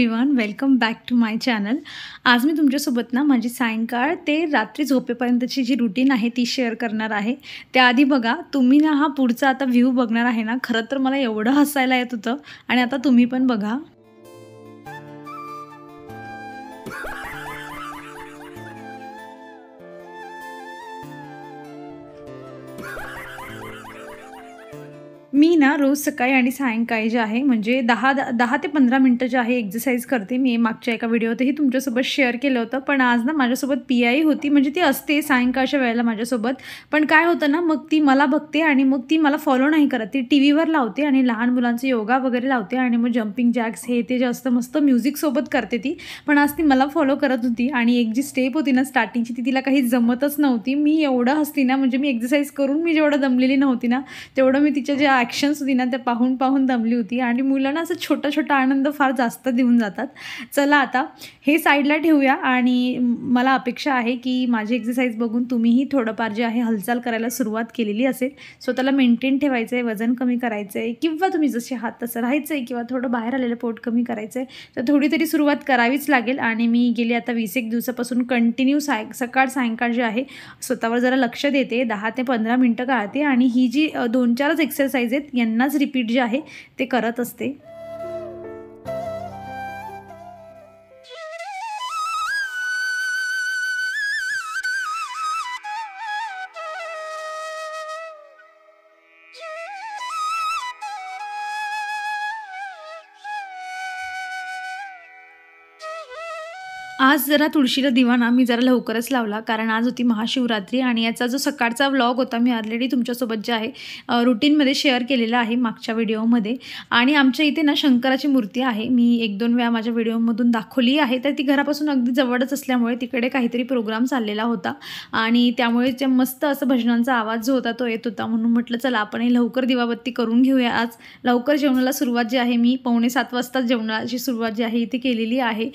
everyone welcome back to my channel आज मी तुमच्यासोबत ना माझी सायंकाळ ते रात्री झोपेपर्यंतची जी रुटीन आहे ती शेअर करणार आहे त्याआधी बघा तुम्ही ना हा पुढचा आता व्ह्यू बघणार आहे ना खरं तर मला एवढं हसायला येत होतं आणि आता तुम्ही पण बघा मी ना रोज सकाळी आणि सायंकाळी जे आहे म्हणजे दहा दहा ते पंधरा मिनटं जे आहे एक्झरसाईज करते मी मागच्या एका व्हिडिओतही तुमच्यासोबत शेअर केलं होतं पण आज ना माझ्यासोबत पी आई होती म्हणजे ती असते सायंकाळच्या वेळेला माझ्यासोबत पण काय होतं ना मग ती मला बघते आणि मग ती मला फॉलो नाही करत ती टी व्हीवर लावते आणि लहान मुलांचे योगा वगैरे लावते आणि मग जम्पिंग जॅक्स हे ते जास्त मस्त म्युझिकसोबत करते ती पण आज ती मला फॉलो करत होती आणि एक जी स्टेप होती ना स्टार्टिंगची ती तिला काही जमतच नव्हती मी एवढं हसती ना म्हणजे मी एक्झरसाईज करून मी जेवढं दमलेली नव्हती ना तेवढं मी तिच्या ज्या ॲक्शन्स दिना ना त्या पाहून पाहून दमली होती आणि मुलांना असं छोटा छोटा आनंद फार जास्त देऊन जातात चला आता हे साईडला ठेवूया आणि मला अपेक्षा आहे की माझी एक्सरसाइज बघून तुम्हीही थोडंफार जे आहे हालचाल करायला सुरुवात केलेली असेल स्वतःला मेंटेन ठेवायचं आहे वजन कमी करायचं आहे किंवा तुम्ही जसे हात तसं राहायचं आहे किंवा थोडं बाहेर आलेलं पोट कमी करायचं आहे तर थोडी तरी सुरुवात करावीच लागेल आणि मी गेली आता वीस एक दिवसापासून कंटिन्यू साय सकाळ सायंकाळ जे आहे स्वतःवर जरा लक्ष देते दहा ते पंधरा मिनटं काढते आणि ही जी दोन चारच एक्सरसाइज असते यांनाच रिपीट जे आहे ते करत असते आज जरा तुळशीला दिवा ना मी जरा लवकरच लावला कारण आज होती महाशिवरात्री आणि याचा जो सकाळचा व्लॉग होता मी ऑलरेडी तुमच्यासोबत जे आहे रुटीनमध्ये शेअर केलेला आहे मागच्या व्हिडिओमध्ये आणि आमच्या इथे ना शंकराची मूर्ती आहे मी एक दोन वेळा माझ्या व्हिडिओमधून दाखवली आहे तर ती घरापासून अगदी जवळच असल्यामुळे तिकडे काहीतरी प्रोग्राम चाललेला होता आणि त्यामुळे त्या मस्त असं भजनांचा आवाज जो होता तो येत होता म्हणून म्हटलं चला आपण हे लवकर दिवाबत्ती करून घेऊया आज लवकर जेवणाला सुरुवात जी आहे मी पावणे सात वाजता जेवणाची सुरुवात जी आहे इथे केलेली आहे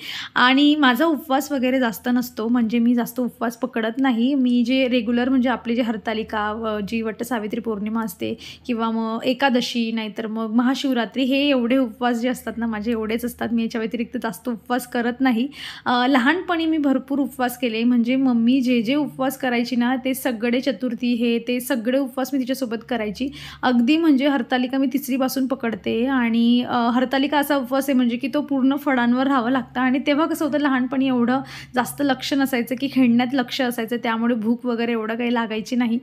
आणि माझा उपवास वगैरे जास्त नसतो म्हणजे मी जास्त उपवास पकडत नाही मी जे रेग्युलर म्हणजे आपली जी हरतालिका जी सावित्री पौर्णिमा असते किंवा मग एकादशी नाहीतर मग महाशिवरात्री हे एवढे उपवास जे असतात ना माझे एवढेच असतात मी याच्या व्यतिरिक्त जास्त उपवास करत नाही लहानपणी मी भरपूर उपवास केले म्हणजे मम्मी जे जे उपवास करायची ना ते सगळे चतुर्थी हे ते सगळे उपवास मी तिच्यासोबत करायची अगदी म्हणजे हरतालिका मी तिसरीपासून पकडते आणि हरतालिका असा उपवास आहे म्हणजे की तो पूर्ण फळांवर राहावं लागतं आणि तेव्हा कसं होतं लहानपणी एवढं जास्त लक्ष नसायचं की खेळण्यात लक्ष असायचं त्यामुळे भूक वगैरे एवढं काही लागायची नाही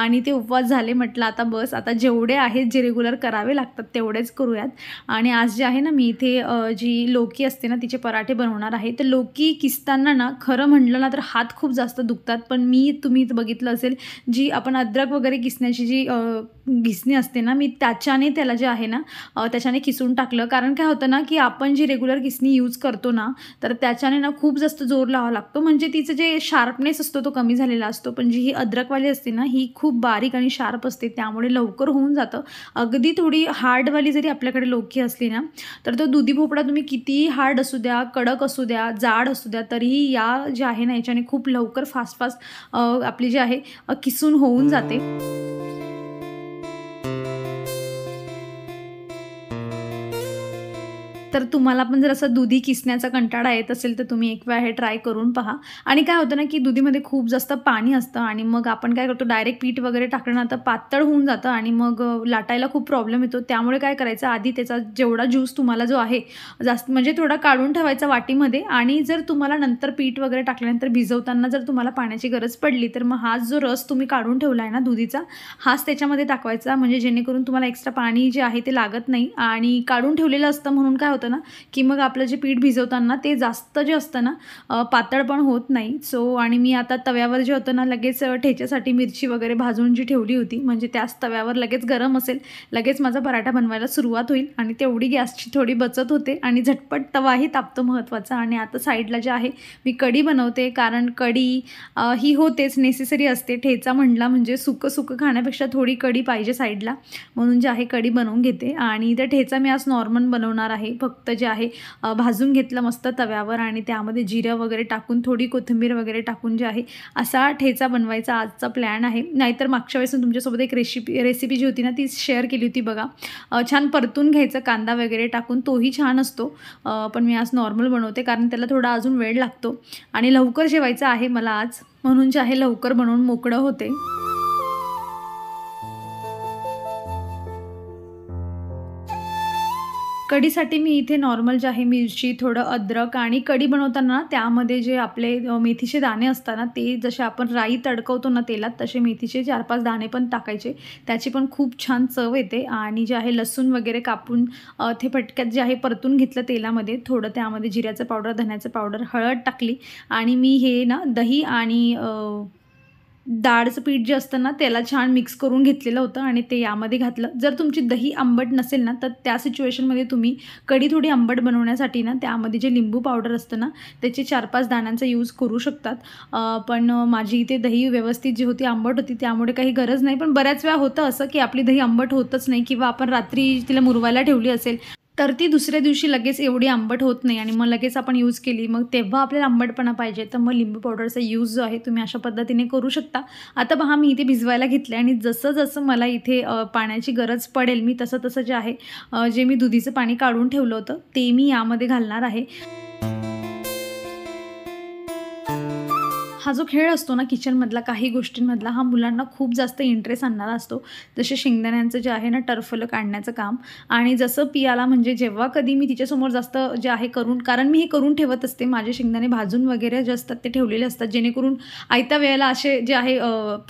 आणि ते उपवास झाले म्हटलं आता बस आता जेवढे आहेत जे रेग्युलर करावे लागतात तेवढेच करूयात आणि आज जे आहे ना मी इथे जी लोकी असते ना तिचे पराठे बनवणार आहे तर लोकी किसताना ना खरं म्हटलं ना तर हात खूप जास्त दुखतात पण मी तुम्ही बघितलं असेल जी आपण अद्रक वगैरे किसण्याची जी घिसणी असते ना मी त्याच्याने त्याला जे आहे ना त्याच्याने किसून टाकलं कारण काय होतं ना की आपण जी रेग्युलर घिसणी यूज करतो ना तर त्याच्याने ना खूप जास्त जोर लावा लागतो म्हणजे तिचं जे शार्पनेस असतो तो कमी झालेला असतो पण जी ही अद्रकवाली असते ना ही खूप बारीक आणि शार्प असते त्यामुळे लवकर होऊन जातं अगदी थोडी हार्डवाली जरी आपल्याकडे लोकी असली ना तर तो दुधी भोपळा तुम्ही कितीही हार्ड असू द्या कडक असू द्या जाड असू द्या तरीही या जे आहे ना याच्याने खूप लवकर फास्ट फास्ट आपली जी आहे किसून होऊन जाते तर तुम्हाला पण जर असं दुधी किसण्याचा कंटाळा येत असेल तर तुम्ही एक वेळा हे ट्राय करून पहा आणि काय होतं ना की दुधीमध्ये खूप जास्त पाणी असतं आणि मग आपण काय करतो डायरेक्ट पीठ वगैरे टाकलं ना तर पातळ होऊन जातं आणि मग लाटायला खूप प्रॉब्लेम येतो त्यामुळे काय करायचं आधी त्याचा जेवढा ज्यूस तुम्हाला जो आहे जास्त म्हणजे थोडा काढून ठेवायचा वाटीमध्ये आणि जर तुम्हाला नंतर पीठ वगैरे टाकल्यानंतर भिजवताना जर तुम्हाला पाण्याची गरज पडली तर मग हाच जो रस तुम्ही काढून ठेवला आहे ना दुधीचा हाच त्याच्यामध्ये टाकवायचा म्हणजे जेणेकरून तुम्हाला एक्स्ट्रा पाणी जे आहे ते लागत नाही आणि काढून ठेवलेलं असतं म्हणून काय होतं होतं ना की मग आपलं जे पीठ भिजवताना ते जास्त जे असतं ना पातळ पण होत नाही सो आणि मी आता तव्यावर जे होतं ना लगेच ठेच्यासाठी मिरची वगैरे भाजून जी ठेवली होती म्हणजे त्याच तव्यावर लगेच गरम असेल लगेच माझा पराठा बनवायला सुरुवात होईल आणि तेवढी गॅसची थोडी बचत होते आणि झटपट तवाही तापतो महत्त्वाचा आणि आता साईडला जे आहे मी कढी बनवते कारण कढी ही होतेच नेसेसरी असते ठेचा म्हणला म्हणजे सुकं सुकं खाण्यापेक्षा थोडी कढी पाहिजे साईडला म्हणून जे आहे कढी बनवून घेते आणि त्या ठेचा मी आज नॉर्मल बनवणार आहे फक्त फक्त जे आहे भाजून घेतलं मस्त तव्यावर आणि त्यामध्ये जिरं वगैरे टाकून थोडी कोथिंबीर वगैरे टाकून जे आहे असा ठेचा बनवायचा आजचा प्लॅन आहे नाहीतर मागच्या वेळेस तुमच्यासोबत एक रेसिपी रेसिपी जी होती ना ती शेअर केली होती बघा छान परतून घ्यायचं कांदा वगैरे टाकून तोही छान असतो पण मी आज नॉर्मल बनवते कारण त्याला थोडा अजून वेळ लागतो आणि लवकर जेवायचं आहे मला आज म्हणून जे आहे लवकर बनवून मोकळं होते कढीसाठी मी इथे नॉर्मल जे आहे मिरची थोडं अद्रक आणि कढी बनवताना त्यामध्ये जे आपले मेथीचे दाणे असतात ना ते जसे आपण राई तडकवतो ना तेलात तसे मेथीचे चार पाच दाणे पण टाकायचे त्याची पण खूप छान चव येते आणि जे आहे लसूण वगैरे कापून ते फटक्यात जे आहे परतून घेतलं तेलामध्ये थोडं त्यामध्ये जिऱ्याचं पावडर धन्याचं पावडर हळद टाकली आणि मी हे ना दही आणि डाळचं पीठ जे असतं ना त्याला छान मिक्स करून घेतलेलं होतं आणि ते यामध्ये घातलं जर तुमची दही आंबट नसेल ना तर त्या सिच्युएशनमध्ये तुम्ही कढी थोडी आंबट बनवण्यासाठी ना त्यामध्ये जे लिंबू पावडर असतं ना त्याचे चार पाच दाण्यांचा यूज करू शकतात पण माझी इथे दही व्यवस्थित जी होती आंबट होती त्यामुळे काही गरज नाही पण बऱ्याच वेळा होतं असं की आपली दही आंबट होतच नाही किंवा आपण रात्री तिला मुरवायला ठेवली असेल तर ती दुसऱ्या दिवशी लगेच एवढी आंबट होत नाही आणि मग लगेच आपण यूज केली मग तेव्हा आपल्याला आंबटपणा पाहिजे तर मग लिंबू पावडरचा यूज जो आहे तुम्ही अशा पद्धतीने करू शकता आता पहा मी इथे भिजवायला घेतले आणि जसं जसं मला इथे पाण्याची गरज पडेल मी तसं तसं जे आहे जे मी दुधीचं पाणी काढून ठेवलं होतं ते मी यामध्ये घालणार आहे हा जो खेळ असतो ना किचनमधला काही गोष्टींमधला हा मुलांना खूप जास्त इंटरेस्ट आणणारा असतो जसे शेंगदाण्यांचं जे आहे ना टर्फलं काढण्याचं काम आणि जसं पियाला म्हणजे जेव्हा कधी मी तिच्यासमोर जास्त जे आहे करून कारण मी हे करून ठेवत असते माझे शेंगदाणे भाजून वगैरे जे असतात ते ठेवलेले असतात जेणेकरून आयत्या वेळेला असे जे आहे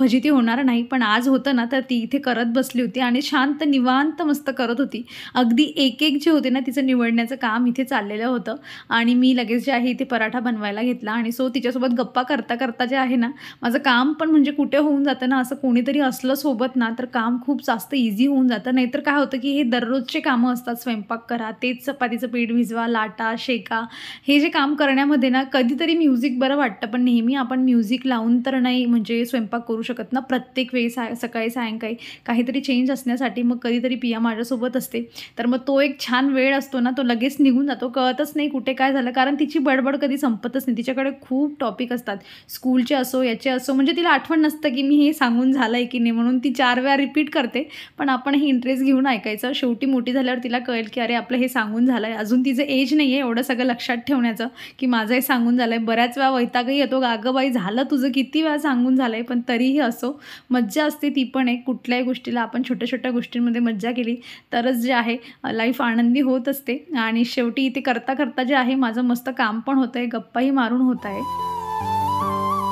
फजिती होणार नाही पण आज होतं ना तर ती इथे करत बसली होती आणि शांत निवांत मस्त करत होती अगदी एक एक जे होते ना तिचं निवडण्याचं काम इथे चाललेलं होतं आणि मी लगेच जे आहे इथे पराठा बनवायला घेतला आणि सो तिच्यासोबत गप्पा करता करता जे आहे ना माझं काम पण म्हणजे कुठे होऊन जातं ना असं कोणीतरी असलं सोबत ना तर काम खूप जास्त इझी होऊन जातं नाहीतर काय होतं की हे दररोजचे कामं असतात स्वयंपाक करा तेच चपातीचं पीठ भिजवा लाटा शेका हे जे काम करण्यामध्ये ना कधीतरी म्युझिक बरं वाटतं पण नेहमी आपण म्युझिक लावून तर नाही म्हणजे स्वयंपाक करू शकत ना प्रत्येक वेळी साय सकाळी सायंकाळी काहीतरी चेंज असण्यासाठी मग कधीतरी पिया माझ्यासोबत असते तर मग तो एक छान वेळ असतो ना तो लगेच निघून जातो कळतच नाही कुठे काय झालं कारण तिची बडबड कधी संपतच नाही तिच्याकडे खूप टॉपिक असतात स्कूलचे असो याचे असो म्हणजे तिला आठवण नसतं की मी हे सांगून झालं आहे की नाही म्हणून ती चार वेळा रिपीट करते पण आपण हे इंटरेस्ट घेऊन ऐकायचं शेवटी मोठी झाल्यावर तिला कळेल की अरे आपलं हे सांगून झालं आहे अजून तिचं एज नाही आहे एवढं सगळं लक्षात ठेवण्याचं की माझं हे सांगून झालं आहे बऱ्याच वेळा वैतागही येतो गागबाई झालं तुझं किती वेळा सांगून झालं आहे पण तरीही असो मज्जा असते ती पण एक कुठल्याही गोष्टीला आपण छोट्या छोट्या गोष्टींमध्ये मज्जा केली तरच जे आहे लाईफ आनंदी होत असते आणि शेवटी इथे करता करता जे आहे माझं मस्त काम पण होतं आहे गप्पाही मारून होत आहे Música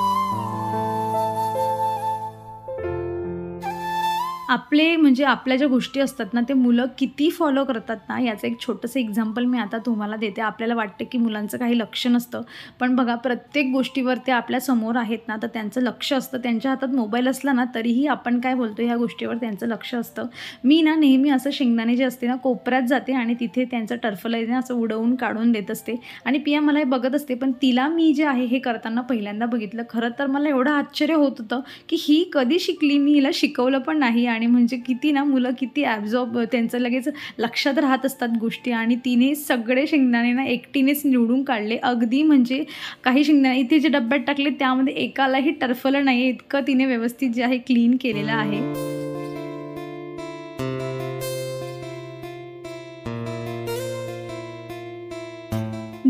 आपले म्हणजे आपल्या ज्या गोष्टी असतात ना ते मुलं किती फॉलो करतात ना याचं एक छोटंसं एक्झाम्पल मी आता तुम्हाला देते आपल्याला वाटतं की मुलांचं काही लक्ष नसतं पण बघा प्रत्येक गोष्टीवर ते आपल्या समोर आहेत ना तर त्यांचं लक्ष असतं त्यांच्या हातात मोबाईल असला ना तरीही आपण काय बोलतो ह्या गोष्टीवर त्यांचं लक्ष असतं मी ना नेहमी असं शेंगदाणे जे असते ना कोपऱ्यात जाते आणि तिथे त्यांचं टर्फलाय असं उडवून काढून देत असते आणि पिया मला हे बघत असते पण तिला मी जे आहे हे करताना पहिल्यांदा बघितलं खरं तर मला एवढं आश्चर्य होत होतं की ही कधी शिकली मी हिला शिकवलं पण नाही आणि आणि म्हणजे किती ना मुलं किती ॲब्झॉर्ब त्यांचं लगेच लक्षात राहत असतात गोष्टी आणि तिने सगळे शेंगदाणे ना एकटीनेच निवडून काढले अगदी म्हणजे काही शेंगदाणे इथे जे डब्यात टाकले त्यामध्ये एकालाही टर्फलं नाही इतकं तिने व्यवस्थित जे आहे क्लीन केलेलं आहे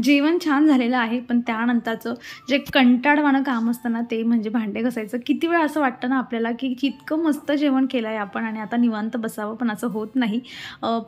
जेवण छान झालेलं आहे पण त्यानंतरचं जे कंटाळवाणं काम असतं ना ते म्हणजे भांडे घसायचं किती वेळा असं वाटतं ना आपल्याला की इतकं मस्त जेवण केलं आहे आपण आणि आता निवांत बसावं पण असं होत नाही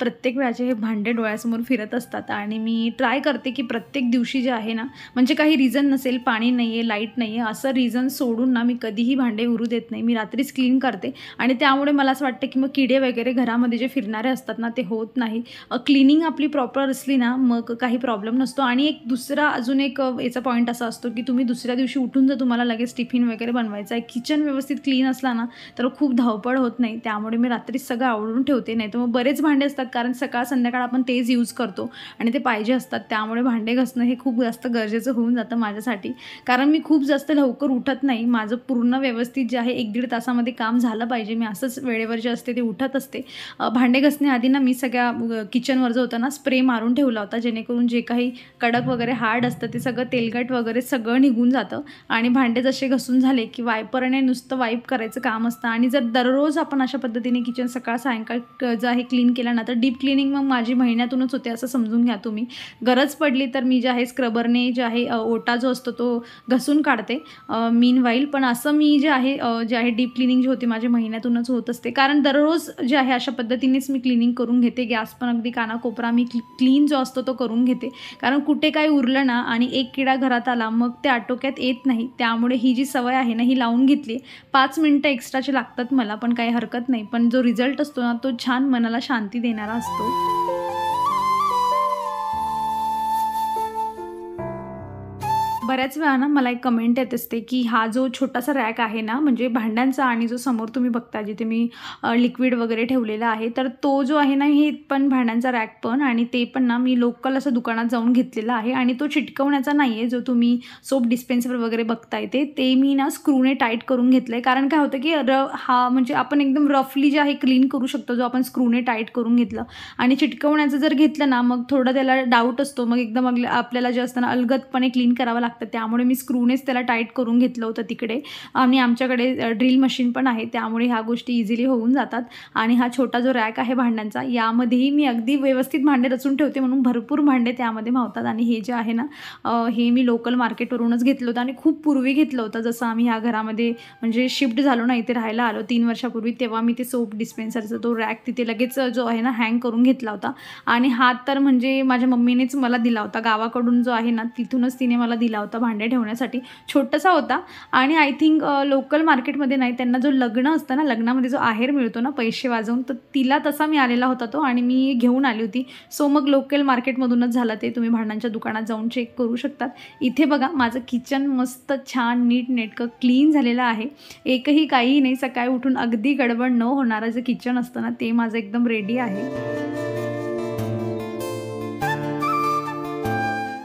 प्रत्येक वेळाचे हे भांडे डोळ्यासमोर फिरत असतात आणि मी ट्राय करते की प्रत्येक दिवशी जे आहे ना म्हणजे काही रिझन नसेल पाणी नाही आहे लाईट नाही आहे असं रिझन सोडून ना मी कधीही भांडे उरू देत नाही मी रात्रीच क्लीन करते आणि त्यामुळे मला असं वाटतं की मग किडे वगैरे घरामध्ये जे फिरणारे असतात ना ते होत नाही क्लिनिंग आपली प्रॉपर असली ना मग काही प्रॉब्लेम नसतो आणि आणि एक दुसरा अजून एक याचा पॉईंट असा असतो की तुम्ही दुसऱ्या दिवशी उठून जर तुम्हाला लगेच टिफिन वगैरे बनवायचा आहे किचन व्यवस्थित क्लीन असला ना तर खूप धावपळ होत नाही त्यामुळे मी रात्री सगळं आवडून ठेवते नाही तर मग बरेच भांडे असतात कारण सकाळ संध्याकाळ आपण तेच यूज करतो आणि ते पाहिजे असतात त्यामुळे भांडे घसणं हे खूप जास्त गरजेचं होऊन जातं माझ्यासाठी कारण मी खूप जास्त लवकर उठत नाही माझं पूर्ण व्यवस्थित जे आहे एक दीड तासामध्ये काम झालं पाहिजे मी असंच वेळेवर जे असते ते उठत असते भांडे घसण्याआधी ना मी सगळ्या किचनवर जो होता ना स्प्रे मारून ठेवला होता जेणेकरून जे काही कड कडक वगैरे हार्ड असतं ते सगळं तेलकट वगैरे सगळं निघून जातं आणि भांडे जसे घसून झाले की वायपरने नुसतं वाईप करायचं काम असतं आणि जर दररोज आपण अशा पद्धतीने किचन सकाळ सायंकाळ जर हे क्लीन केलं ना तर डीप क्लिनिंग मग माझी महिन्यातूनच होते असं समजून घ्या तुम्ही गरज पडली तर मी जे आहे स्क्रबरने जे आहे ओटा जो असतो तो घसून काढते मीन वाईल पण असं मी जे आहे जे आहे डीप क्लिनिंग जे होते माझ्या महिन्यातूनच होत असते कारण दररोज जे आहे अशा पद्धतीनेच मी क्लिनिंग करून घेते गॅस पण अगदी कानाकोपरा मी क्लीन जो असतो तो करून घेते कारण कुठं कुठे काय उरलं ना आणि एक किडा घरात आला मग ते आटोक्यात येत नाही त्यामुळे ही जी सवय आहे ना ही लावून घेतली पाच मिनटं एक्स्ट्राचे लागतात मला पण काही हरकत नाही पण जो रिझल्ट असतो ना तो छान मनाला शांती देणारा असतो बऱ्याच वेळा ना मला एक कमेंट येत असते की हा जो छोटासा रॅक आहे ना म्हणजे भांड्यांचा आणि जो समोर तुम्ही बघता जिथे मी लिक्विड वगैरे ठेवलेला आहे तर तो जो आहे ना हे पण भांड्यांचा रॅक पण आणि ते पण ना मी लोकल असं दुकानात जाऊन घेतलेला आहे आणि तो चिटकवण्याचा नाही आहे जो तुम्ही सोप डिस्पेन्सर वगैरे बघता येते ते मी ना स्क्रूने टाईट करून घेतलं आहे कारण काय होतं की र हा म्हणजे आपण एकदम रफली जे आहे क्लीन करू शकतो जो आपण स्क्रूने टाईट करून घेतलं आणि चिटकवण्याचं जर घेतलं ना मग थोडं त्याला डाऊट असतो मग एकदम आपल्याला जे असताना अलगतपणे क्लीन करावं लागतं तर त्यामुळे मी स्क्रूनेच त्याला टाईट करून घेतलं होतं तिकडे आणि आमच्याकडे ड्रिल मशीन पण आहे त्यामुळे ह्या गोष्टी इझिली होऊन जातात आणि हा छोटा जो रॅक आहे भांड्यांचा यामध्येही मी अगदी व्यवस्थित भांडे रचून ठेवते म्हणून भरपूर भांडे त्यामध्ये मावतात आणि हे जे आहे ना हे मी लोकल मार्केटवरूनच घेतलं होतं आणि खूप पूर्वी घेतलं होतं जसं आम्ही ह्या घरामध्ये म्हणजे शिफ्ट झालो ना इथे राहायला आलो तीन वर्षापूर्वी तेव्हा मी ते सोप डिस्पेन्सरचं तो रॅक तिथे लगेच जो आहे ना हँग करून घेतला होता आणि हा तर म्हणजे माझ्या मम्मीनेच मला दिला होता गावाकडून जो आहे ना तिथूनच तिने मला दिला होता होता भांडे ठेवण्यासाठी छोटासा होता आणि आय थिंक लोकल मार्केटमध्ये नाही त्यांना जो लग्न असतं ना लग्नामध्ये जो आहेर मिळतो ना पैसे वाजवून तर तिला तसा मी आलेला होता तो आणि मी घेऊन आली होती सो मग लोकल मार्केटमधूनच झाला ते तुम्ही भांड्यांच्या दुकानात जाऊन चेक करू शकतात इथे बघा माझं किचन मस्त छान नीट नेटकं क्लीन झालेलं आहे एकही काहीही नाही सकाळी उठून अगदी गडबड न होणारं जे किचन असतं ना ते माझं एकदम रेडी आहे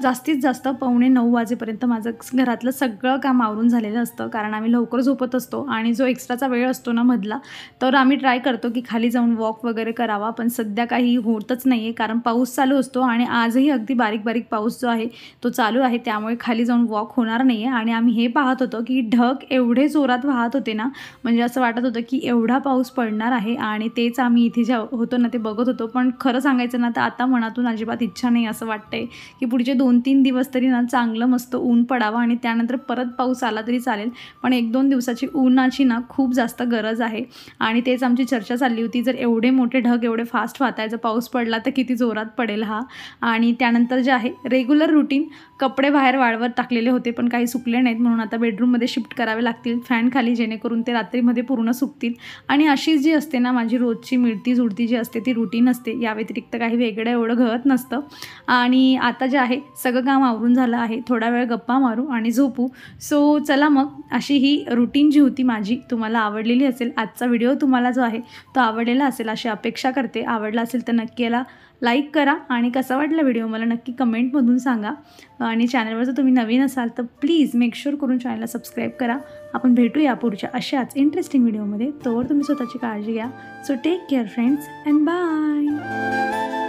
जास्तीत जास्त पावणे नऊ वाजेपर्यंत माझं घरातलं सगळं काम आवरून झालेलं असतं कारण आम्ही लवकर झोपत असतो आणि जो एक्स्ट्राचा वेळ असतो ना मधला तर आम्ही ट्राय करतो की खाली जाऊन वॉक वगैरे करावा पण सध्या काही होतच नाही आहे कारण पाऊस चालू असतो आणि आजही अगदी बारीक बारीक पाऊस जो आहे तो चालू आहे त्यामुळे खाली जाऊन वॉक होणार नाही आहे आणि आम्ही हे पाहत होतो की ढग एवढे जोरात वाहत होते ना म्हणजे असं वाटत होतं की एवढा पाऊस पडणार आहे आणि तेच आम्ही इथे ज्या होतो ना ते बघत होतो पण खरं सांगायचं ना तर आता मनातून अजिबात इच्छा नाही असं वाटतंय की पुढचे दोन दोन तीन दिवस तरी ना चांगलं मस्त ऊन पडावं आणि त्यानंतर परत पाऊस आला तरी चालेल पण एक दोन दिवसाची ऊनाची ना खूप जास्त गरज आहे आणि तेच आमची चर्चा चालली होती जर एवढे मोठे ढग एवढे फास्ट वाहताय जर पाऊस पडला तर किती जोरात पडेल हा आणि त्यानंतर जे आहे रेग्युलर रुटीन कपडे बाहेर वाळवर टाकलेले होते पण काही सुकले नाहीत म्हणून आता बेडरूममध्ये शिफ्ट करावे लागतील फॅन खाली जेणेकरून ते रात्रीमध्ये पूर्ण सुकतील आणि अशीच जी असते ना माझी रोजची मिळती जुळती जी असते ती रुटीन असते या व्यतिरिक्त काही वेगळं एवढं घरत नसतं आणि आता जे आहे सगळं काम आवरून झालं आहे थोडा वेळ गप्पा मारू आणि झोपू सो चला मग अशी ही रुटीन जी होती माझी तुम्हाला आवडलेली असेल आजचा व्हिडिओ तुम्हाला जो आहे तो आवडलेला असेल अशी अपेक्षा करते आवडला असेल तर नक्की याला लाईक करा आणि कसा वाटला व्हिडिओ मला नक्की कमेंटमधून सांगा आणि चॅनलवर जर तुम्ही नवीन असाल तर प्लीज मेक मेकशुअर करून चॅनलला सबस्क्राईब करा आपण भेटूया पुढच्या अशाच इंटरेस्टिंग व्हिडिओमध्ये तोवर तुम्ही स्वतःची काळजी घ्या so take care friends and bye